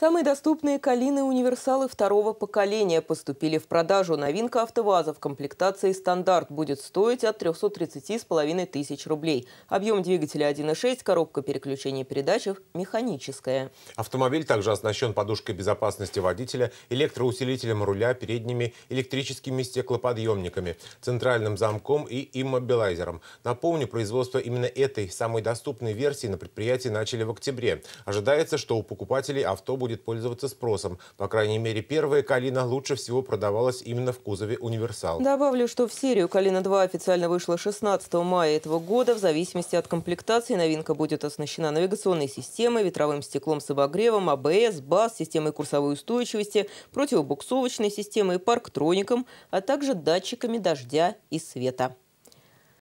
Самые доступные «Калины-универсалы» второго поколения поступили в продажу. Новинка «АвтоВАЗа» в комплектации «Стандарт» будет стоить от 330,5 тысяч рублей. Объем двигателя 1.6, коробка переключения передач механическая. Автомобиль также оснащен подушкой безопасности водителя, электроусилителем руля, передними электрическими стеклоподъемниками, центральным замком и иммобилайзером. Напомню, производство именно этой самой доступной версии на предприятии начали в октябре. Ожидается, что у покупателей авто будет будет пользоваться спросом. По крайней мере, первая «Калина» лучше всего продавалась именно в кузове «Универсал». Добавлю, что в серию «Калина-2» официально вышла 16 мая этого года. В зависимости от комплектации новинка будет оснащена навигационной системой, ветровым стеклом с обогревом, АБС, БАС, системой курсовой устойчивости, противобуксовочной системой, парктроником, а также датчиками дождя и света.